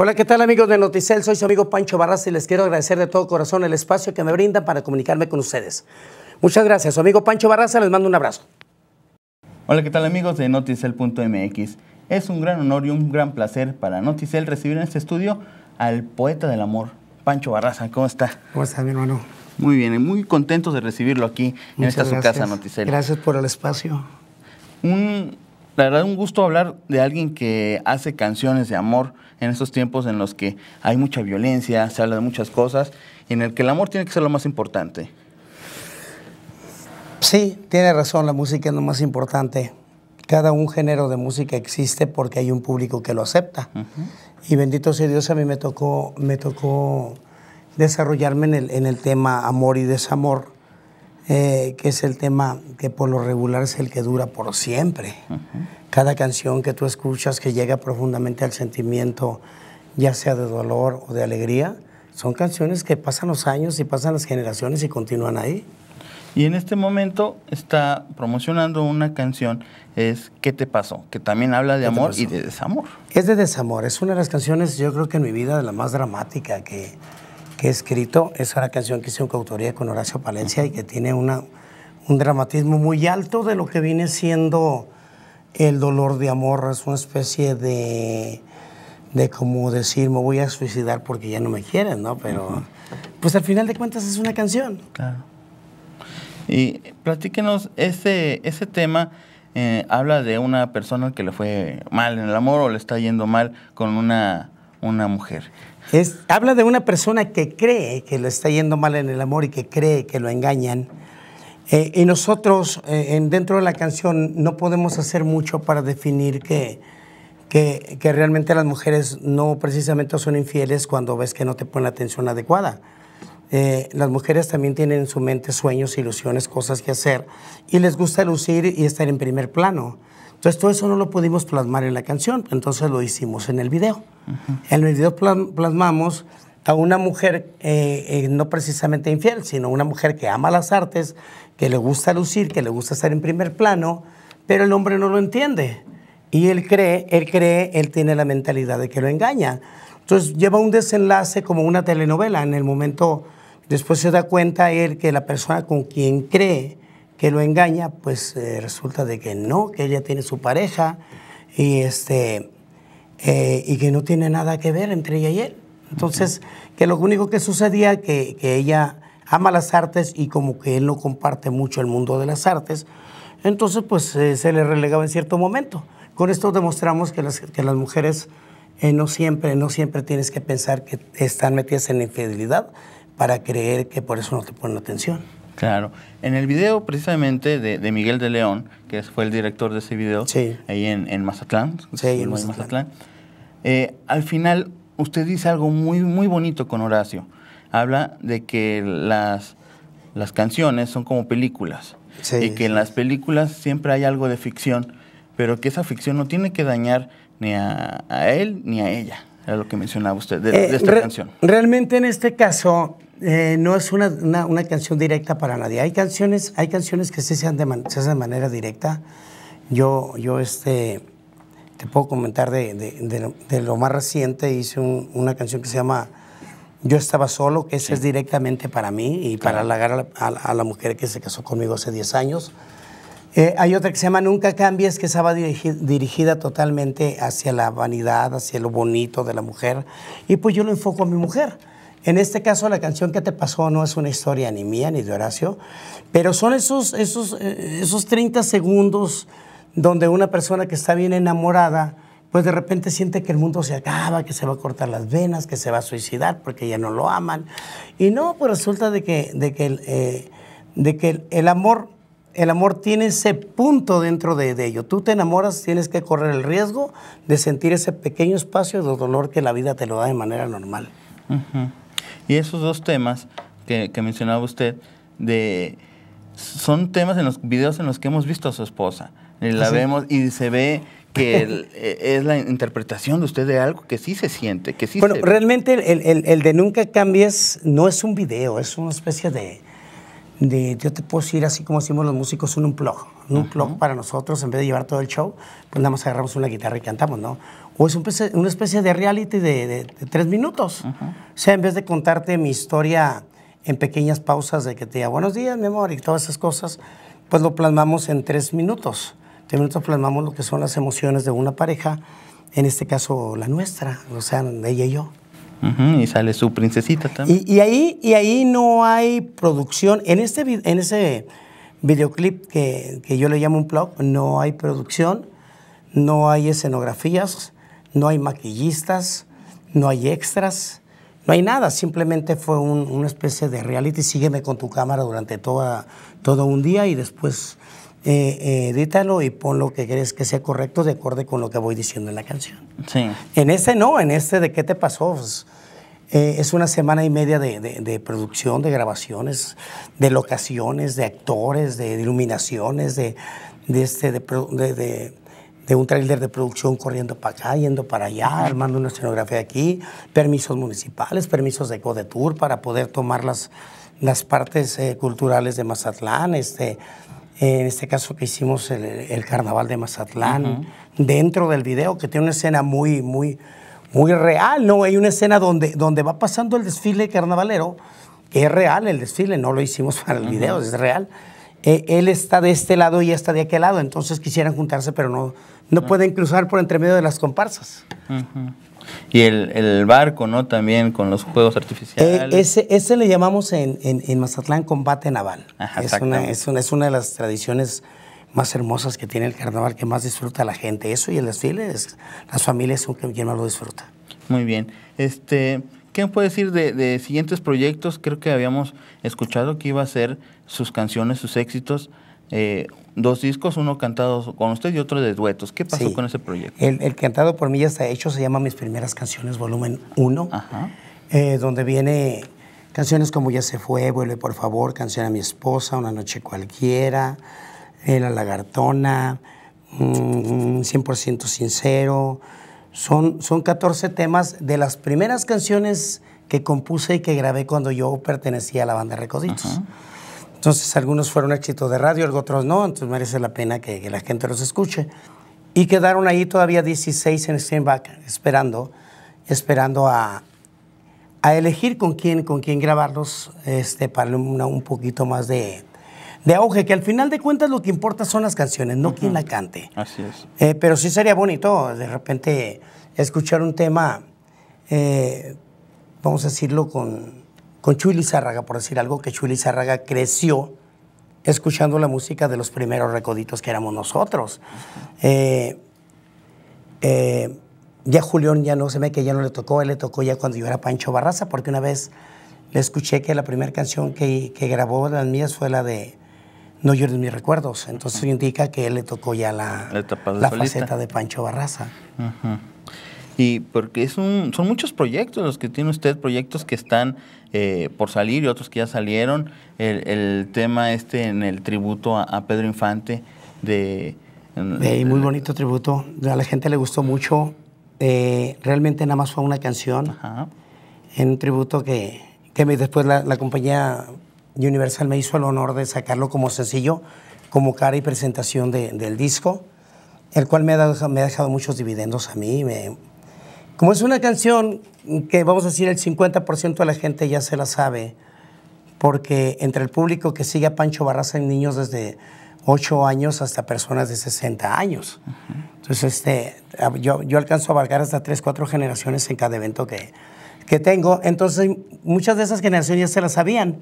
Hola, ¿qué tal amigos de Noticel? Soy su amigo Pancho Barraza y les quiero agradecer de todo corazón el espacio que me brindan para comunicarme con ustedes. Muchas gracias. Su amigo Pancho Barraza les mando un abrazo. Hola, ¿qué tal amigos de Noticel.mx? Es un gran honor y un gran placer para Noticel recibir en este estudio al poeta del amor, Pancho Barraza. ¿Cómo está? ¿Cómo está, mi hermano? Muy bien, muy contentos de recibirlo aquí en esta su casa, Noticel. Gracias por el espacio. Un, la verdad, un gusto hablar de alguien que hace canciones de amor en estos tiempos en los que hay mucha violencia, se habla de muchas cosas, y en el que el amor tiene que ser lo más importante. Sí, tiene razón, la música es lo más importante. Cada un género de música existe porque hay un público que lo acepta. Y bendito sea Dios, a mí me tocó, me tocó desarrollarme en en el tema amor y desamor eh, que es el tema que por lo regular es el que dura por siempre. Cada canción que tú escuchas que llega profundamente al sentimiento, ya sea de dolor o de alegría, son canciones que pasan los años y pasan las generaciones y continúan ahí. Y en este momento está promocionando una canción, es ¿Qué te pasó? Que también habla de amor y de desamor. Es de desamor, es una de las canciones yo creo que en mi vida de la más dramática que, que he escrito. Es la canción que hice en coautoría con Horacio Palencia y que tiene una, un dramatismo muy alto de lo que viene siendo el dolor de amor. Es una especie de, de como decir, me voy a suicidar porque ya no me quieren, ¿no? Pero pues al final de cuentas es una canción. Claro. Y platíquenos, ese, ese tema eh, habla de una persona que le fue mal en el amor o le está yendo mal con una, una mujer habla de una persona que cree que le está yendo mal en el amor y que cree que lo engañan. Eh, y nosotros eh, en, dentro de la canción no podemos hacer mucho para definir que, que, realmente las mujeres no precisamente son infieles cuando ves que no te ponen la atención adecuada. Eh, las mujeres también tienen en su mente sueños, ilusiones, cosas que hacer y les gusta lucir y estar en primer plano. Entonces todo eso no lo pudimos plasmar en la canción, entonces lo hicimos en el video. En el video plasmamos a una mujer eh, eh, no precisamente infiel, sino una mujer que ama las artes, que le gusta lucir, que le gusta estar en primer plano, pero el hombre no lo entiende. Y él cree, él cree, él tiene la mentalidad de que lo engaña. Entonces lleva un desenlace como una telenovela. En el momento, después se da cuenta él que la persona con quien cree que lo engaña, pues eh, resulta de que no, que ella tiene su pareja y, este, eh, y que no tiene nada que ver entre ella y él. Entonces, que lo único que sucedía que, que ella ama las artes y como que él no comparte mucho el mundo de las artes, entonces pues eh, se le relegaba en cierto momento. Con esto demostramos que las, que las mujeres no, siempre, no siempre tienes que pensar que están metidas en infidelidad para creer que por eso no te ponen atención. Claro. En el video precisamente de, Miguel de León, que fue el director de ese video, ahí en, Mazatlán. en Mazatlán. Eh, al final, usted dice algo muy, muy bonito con Horacio. Habla de que las, las canciones son como películas. y que en las películas siempre hay algo de ficción, pero que esa ficción no tiene que dañar ni a, él ni a ella. Era lo que mencionaba usted de, eh, esta canción. Realmente en este caso, eh, no es una, canción directa para nadie. Hay canciones, hay canciones que sí se, hacen de manera directa. Yo, yo este, te puedo comentar de, lo más reciente. Hice una canción que se llama Yo estaba solo, que esa es directamente para mí y para halagar a, la, mujer que se casó conmigo hace 10 años. Eh, hay otra que se llama Nunca cambies, que estaba dirigida, dirigida totalmente hacia la vanidad, hacia lo bonito de la mujer. Y pues yo lo enfoco a mi mujer. En este caso, la canción que te pasó no es una historia ni mía ni de Horacio, pero son esos, esos, eh, esos 30 segundos donde una persona que está bien enamorada, pues de repente siente que el mundo se acaba, que se va a cortar las venas, que se va a suicidar porque ya no lo aman. Y no, pues resulta de que, de que, el, eh, de que el, amor, el amor tiene ese punto dentro de, ello. Tú te enamoras, tienes que correr el riesgo de sentir ese pequeño espacio de dolor que la vida te lo da de manera normal. Uh y esos dos temas que, mencionaba usted, de, son temas en los videos en los que hemos visto a su esposa. Eh, la vemos y se ve que eh, es la interpretación de usted de algo que sí se siente, que sí Bueno, realmente el, el, de Nunca Cambies no es un video, es una especie de, de, yo te puedo decir, así como hacemos los músicos, un unplug. Un uh para nosotros, en vez de llevar todo el show, pues nada más agarramos una guitarra y cantamos, ¿no? O es una especie de reality de, tres minutos. O sea, en vez de contarte mi historia en pequeñas pausas de que te diga buenos días, mi amor, y todas esas cosas, pues lo plasmamos en tres minutos. tres minutos plasmamos lo que son las emociones de una pareja, en este caso la nuestra, o sea, ella y yo y sale su princesita también. Y, ahí, y ahí no hay producción. En, este, en ese videoclip que, que yo le llamo un blog, no hay producción, no hay escenografías, no hay maquillistas, no hay extras, no hay nada. Simplemente fue una especie de reality. Sígueme con tu cámara durante toda, todo un día y después edítalo eh, eh, y pon lo que crees que sea correcto de acuerdo con lo que voy diciendo en la canción. Sí. En este no, en este de qué te pasó. Pues, eh, es una semana y media de, producción, de grabaciones, de locaciones, de actores, de iluminaciones, de, este, de, un trailer de producción corriendo para acá, yendo para allá, armando una escenografía aquí, permisos municipales, permisos de Tour para poder tomar las, las partes culturales de Mazatlán, este, en este caso que hicimos el, carnaval de Mazatlán, dentro del video, que tiene una escena muy, muy, muy real, ¿no? Hay una escena donde, donde va pasando el desfile carnavalero, que es real el desfile, no lo hicimos para el video, es real e, él está de este lado y está de aquel lado, entonces quisieran juntarse, pero no, no ah. pueden cruzar por entre medio de las comparsas. Y el, barco, ¿no? También con los juegos artificiales. E, ese, le llamamos en, Mazatlán combate naval. es, una, es, una, de las tradiciones más hermosas que tiene el carnaval, que más disfruta la gente. Eso y el desfile, las familias son quien lo disfrutan. Muy bien. Este, ¿Quién puede decir de, siguientes proyectos? Creo que habíamos escuchado que iba a ser sus canciones, sus éxitos. Eh, dos discos, uno cantado con usted y otro de duetos. ¿Qué pasó con ese proyecto? El, cantado por mí ya está hecho, se llama Mis Primeras Canciones, volumen 1, eh, donde viene canciones como Ya se fue, Vuelve por favor, Canción a mi esposa, Una noche cualquiera, El eh, La lagartona, 100% mm, mm, sincero, son, son 14 temas de las primeras canciones que compuse y que grabé cuando yo pertenecía a la banda Recoditos. Entonces, algunos fueron éxitos de radio, otros no, entonces merece la pena que, la gente los escuche. Y quedaron ahí todavía 16 en Steinbach, esperando, esperando a, a elegir con quién, con quién grabarlos este, para un poquito más de, de auge, que al final de cuentas lo que importa son las canciones, no quien la cante. Así es. Eh, pero sí sería bonito de repente escuchar un tema, eh, vamos a decirlo, con, con Chuli Lizárraga, por decir algo, que Chuli Zárraga creció escuchando la música de los primeros recoditos que éramos nosotros. Eh, ya Julián ya no se me que ya no le tocó, él le tocó ya cuando yo era Pancho Barraza, porque una vez le escuché que la primera canción que, que grabó las mías fue la de no llores mis recuerdos. Entonces eso indica que él le tocó ya la, la, faceta de Pancho Barraza. Y porque es son muchos proyectos los que tiene usted, proyectos que están eh, por salir y otros que ya salieron. El, tema este en el tributo a, Pedro Infante de... muy eh, bonito tributo. A la gente le gustó mucho. Eh, realmente nada más fue una canción. En un tributo que, que después la compañía Universal me hizo el honor de sacarlo como sencillo, como cara y presentación del disco, el cual me ha, dado, me ha dejado muchos dividendos a mí. Me, como es una canción que vamos a decir el 50% de la gente ya se la sabe, porque entre el público que sigue a Pancho Barraza hay niños desde 8 años hasta personas de 60 años. Entonces, este, yo, yo alcanzo a abarcar hasta 3, 4 generaciones en cada evento que, que tengo. Entonces, muchas de esas generaciones ya se las sabían.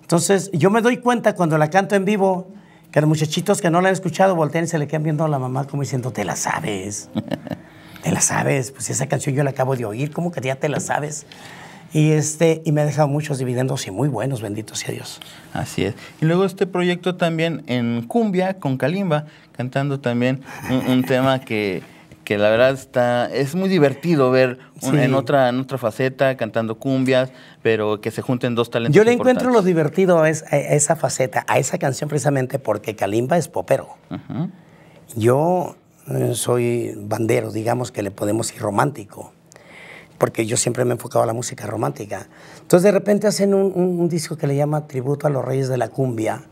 Entonces, yo me doy cuenta cuando la canto en vivo que los muchachitos que no la han escuchado voltean y se le quedan viendo a la mamá como diciendo, te la sabes. te la sabes. Pues esa canción yo la acabo de oír, como que ya te la sabes? Y, este, y me ha dejado muchos dividendos y muy buenos, benditos sea Dios. Así es. Y luego este proyecto también en cumbia, con Kalimba, cantando también un tema que que la verdad está, es muy divertido ver en, otra, en otra faceta cantando cumbias, pero que se junten dos talentos. Yo le encuentro lo divertido es, a esa faceta, a esa canción precisamente porque Kalimba es popero. Yo eh, soy bandero, digamos que le podemos ir romántico, porque yo siempre me he enfocado a la música romántica. Entonces de repente hacen un disco que le llama Tributo a los Reyes de la Cumbia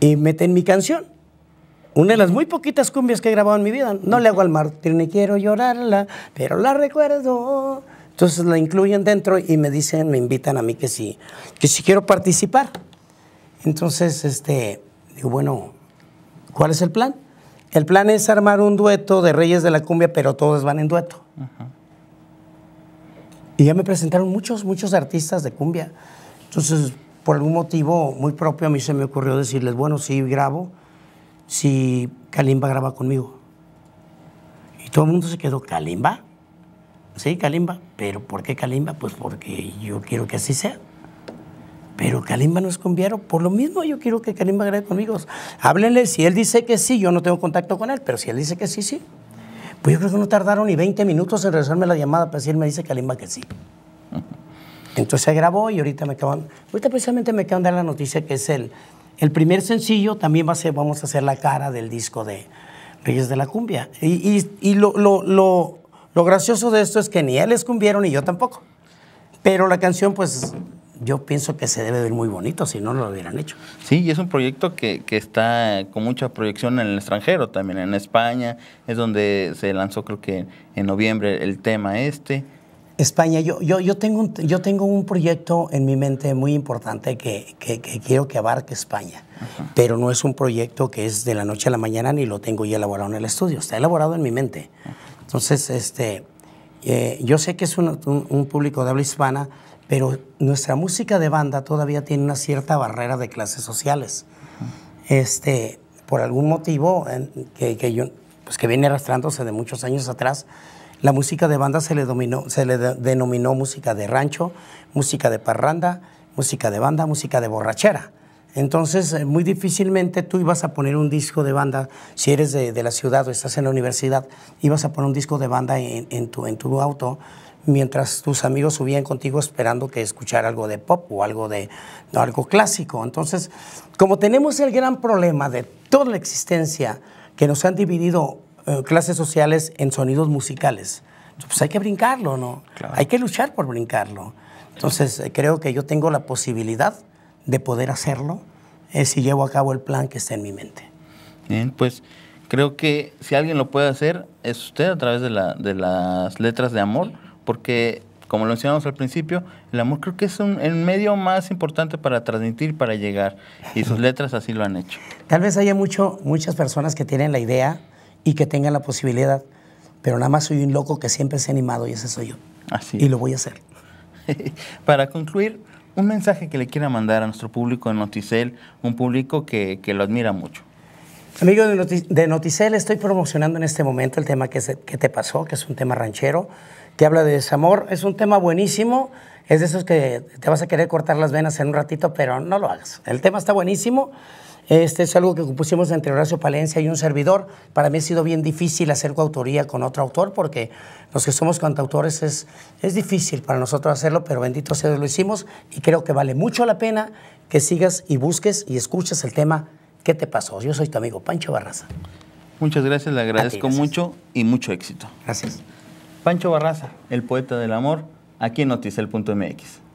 y meten mi canción. Una de las muy poquitas cumbias que he grabado en mi vida. No le hago al Martín ni quiero llorarla, pero la recuerdo. Entonces la incluyen dentro y me dicen, me invitan a mí que sí, que si quiero participar. Entonces, este, digo, bueno, ¿cuál es el plan? El plan es armar un dueto de Reyes de la Cumbia, pero todos van en dueto. Y ya me presentaron muchos, muchos artistas de cumbia. Entonces, por algún motivo muy propio a mí se me ocurrió decirles, bueno, sí, grabo, si Kalimba graba conmigo. Y todo el mundo se quedó, ¿Kalimba? Sí, Kalimba. ¿Pero por qué Kalimba? Pues porque yo quiero que así sea. Pero Kalimba no es cumbiero. Por lo mismo yo quiero que Kalimba grabe conmigo. Háblenle, si él dice que sí, yo no tengo contacto con él, pero si él dice que sí, sí. Pues yo creo que no tardaron ni 20 minutos en regresarme la llamada, para si me dice Kalimba que sí. Entonces se grabó y ahorita me acaban, ahorita precisamente me acaban de dar la noticia que es el el primer sencillo también va a ser, vamos a hacer la cara del disco de Reyes de la Cumbia. Y, y, lo, lo, lo, gracioso de esto es que ni él es cumbiero ni yo tampoco. Pero la canción, pues yo pienso que se debe ver muy bonito, si no, lo hubieran hecho. Sí, y es un proyecto que, que, está con mucha proyección en el extranjero también, en España, es donde se lanzó creo que en noviembre el tema este. España, yo, yo, tengo un, yo tengo un proyecto en mi mente muy importante que, quiero que abarque España, pero no es un proyecto que es de la noche a la mañana ni lo tengo ya elaborado en el estudio, está elaborado en mi mente. Entonces, este, eh, yo sé que es un, un, público de habla hispana, pero nuestra música de banda todavía tiene una cierta barrera de clases sociales. Este, por algún motivo que, yo, pues, que viene arrastrándose de muchos años atrás, la música de banda se le, dominó, se le denominó música de rancho, música de parranda, música de banda, música de borrachera. Entonces, eh, muy difícilmente tú ibas a poner un disco de banda, si eres de, la ciudad o estás en la universidad, ibas a poner un disco de banda en, tu, en tu auto mientras tus amigos subían contigo esperando que escuchar algo de pop o algo de algo clásico. Entonces, como tenemos el gran problema de toda la existencia que nos han dividido eh, clases sociales en sonidos musicales. Pues hay que brincarlo, ¿no? Hay que luchar por brincarlo. Entonces, eh, creo que yo tengo la posibilidad de poder hacerlo eh, si llevo a cabo el plan que está en mi mente. Bien, pues creo que si alguien lo puede hacer es usted a través de, la, de las letras de amor, porque como lo mencionamos al principio, el amor creo que es un, el medio más importante para transmitir, para llegar. Y sus letras así lo han hecho. Tal vez haya mucho, muchas personas que tienen la idea y que tengan la posibilidad. Pero nada más soy un loco que siempre se ha animado y ese soy yo. Así. Y lo voy a hacer. Para concluir, un mensaje que le quiera mandar a nuestro público de Noticel, un público que, que lo admira mucho. Amigo de, de, Noticel, estoy promocionando en este momento el tema que, que, te pasó, que es un tema ranchero, que habla de desamor. Es un tema buenísimo, es de esos que te vas a querer cortar las venas en un ratito, pero no lo hagas. El tema está buenísimo este es algo que compusimos entre Horacio Palencia y un servidor. Para mí ha sido bien difícil hacer coautoría con otro autor porque los que somos coautores es, es difícil para nosotros hacerlo, pero bendito sea Dios lo hicimos y creo que vale mucho la pena que sigas y busques y escuches el tema ¿Qué te pasó? Yo soy tu amigo Pancho Barraza. Muchas gracias, le agradezco mucho y mucho éxito. Gracias. Pancho Barraza, el poeta del amor, aquí en Noticel.mx.